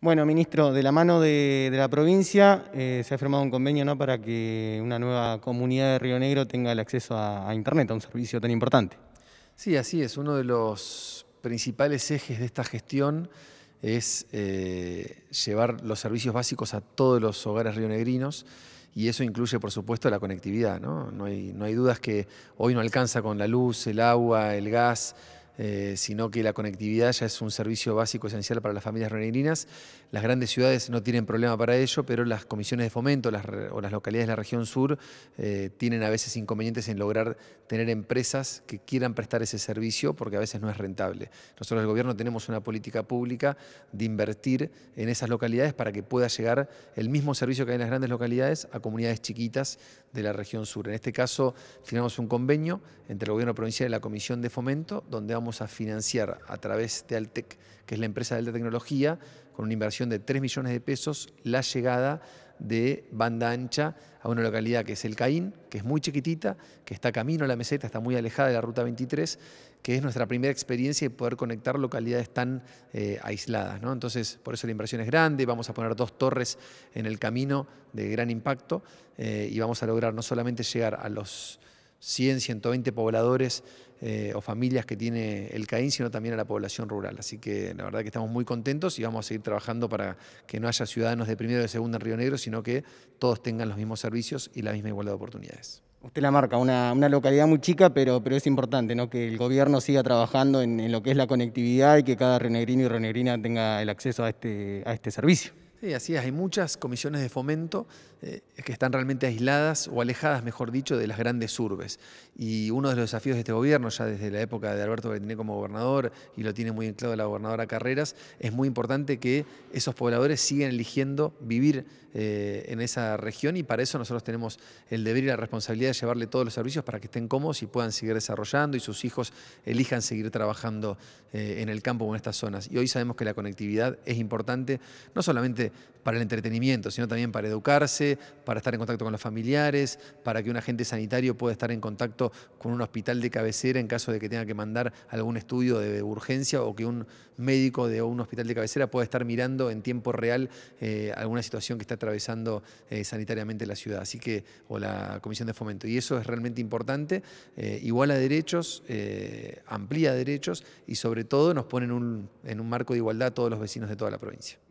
Bueno, ministro, de la mano de, la provincia eh, se ha firmado un convenio para que una nueva comunidad de Río Negro tenga el acceso a, Internet, a un servicio tan importante. Sí, así es. Uno de los principales ejes de esta gestión es eh, llevar los servicios básicos a todos los hogares rionegrinos y eso incluye, por supuesto, la conectividad. No, hay, no hay dudas que hoy no alcanza con la luz, el agua, el gas eh, sino que la conectividad ya es un servicio básico esencial para las familias renegrinas. Las grandes ciudades no tienen problema para ello, pero las comisiones de fomento o las localidades de la región sur eh, tienen a veces inconvenientes en lograr tener empresas que quieran prestar ese servicio porque a veces no es rentable. Nosotros, el gobierno, tenemos una política pública de invertir en esas localidades para que pueda llegar el mismo servicio que hay en las grandes localidades a comunidades chiquitas de la región sur. En este caso, firmamos un convenio entre el gobierno provincial y la comisión de fomento, donde vamos a financiar a través de Altec, que es la empresa de alta tecnología, con una inversión de 3 millones de pesos, la llegada de banda ancha a una localidad que es El Caín, que es muy chiquitita, que está camino a la meseta, está muy alejada de la Ruta 23, que es nuestra primera experiencia de poder conectar localidades tan eh, aisladas. Entonces, por eso la inversión es grande, vamos a poner dos torres en el camino de gran impacto eh, y vamos a lograr no solamente llegar a los 100, 120 pobladores eh, o familias que tiene el Caín sino también a la población rural. Así que la verdad que estamos muy contentos y vamos a seguir trabajando para que no haya ciudadanos de primero y de segundo en Río Negro, sino que todos tengan los mismos servicios y la misma igualdad de oportunidades. Usted la marca, una, localidad muy chica, pero, pero es importante ¿no? que el gobierno siga trabajando en, lo que es la conectividad y que cada renegrino y renegrina tenga el acceso a este, este servicio. Sí, así es. Hay muchas comisiones de fomento eh, que están realmente aisladas o alejadas, mejor dicho, de las grandes urbes. Y uno de los desafíos de este gobierno, ya desde la época de Alberto Bertiné como gobernador, y lo tiene muy en claro la gobernadora Carreras, es muy importante que esos pobladores sigan eligiendo vivir eh, en esa región y para eso nosotros tenemos el deber y la responsabilidad de llevarle todos los servicios para que estén cómodos y puedan seguir desarrollando y sus hijos elijan seguir trabajando eh, en el campo o en estas zonas. Y hoy sabemos que la conectividad es importante, no solamente para el entretenimiento, sino también para educarse, para estar en contacto con los familiares, para que un agente sanitario pueda estar en contacto con un hospital de cabecera en caso de que tenga que mandar algún estudio de urgencia o que un médico de un hospital de cabecera pueda estar mirando en tiempo real eh, alguna situación que está atravesando eh, sanitariamente la ciudad, así que o la Comisión de Fomento. Y eso es realmente importante, eh, iguala derechos, amplía derechos y sobre todo nos pone en un marco de igualdad a todos los vecinos de toda la provincia.